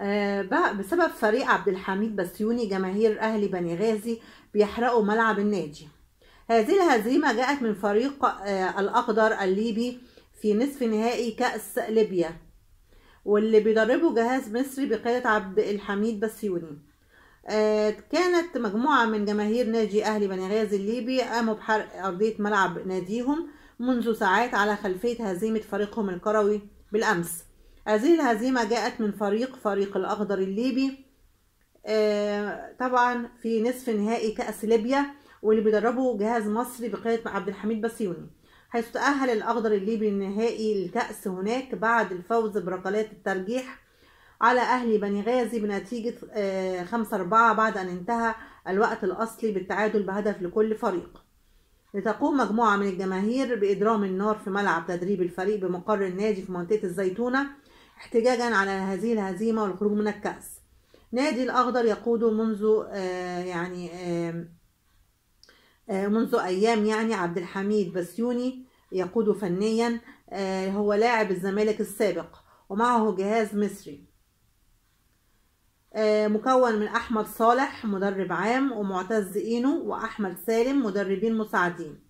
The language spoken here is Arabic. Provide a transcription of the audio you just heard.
آه، بسبب فريق عبد الحميد بسيوني جماهير أهلي بني غازي بيحرقوا ملعب النادي هذه الهزيمة جاءت من فريق آه، الأخضر الليبي في نصف نهائي كأس ليبيا واللي بيدربه جهاز مصري بقيادة عبد الحميد بسيوني آه، كانت مجموعة من جماهير نادي أهلي بني غازي الليبي قاموا بحرق أرضية ملعب ناديهم منذ ساعات على خلفية هزيمة فريقهم الكروي بالأمس هذه الهزيمة جاءت من فريق فريق الأخضر الليبي آه، طبعا في نصف نهائي كأس ليبيا واللي بيدربه جهاز مصري بقيادة عبد الحميد بسيوني حيث تأهل الأخضر الليبي النهائي الكأس هناك بعد الفوز بركلات الترجيح على أهلي بني غازي بنتيجة 5-4 آه، بعد أن انتهى الوقت الأصلي بالتعادل بهدف لكل فريق لتقوم مجموعة من الجماهير بإدرام النار في ملعب تدريب الفريق بمقر النادي في منطقة الزيتونة احتجاجا على هذه الهزيمة والخروج من الكأس نادي الأخضر يقود منذ آه، يعني آه، آه، منذ أيام يعني عبد الحميد بسيوني يقود فنيا هو لاعب الزمالك السابق ومعه جهاز مصري مكون من أحمد صالح مدرب عام ومعتز إينو وأحمد سالم مدربين مساعدين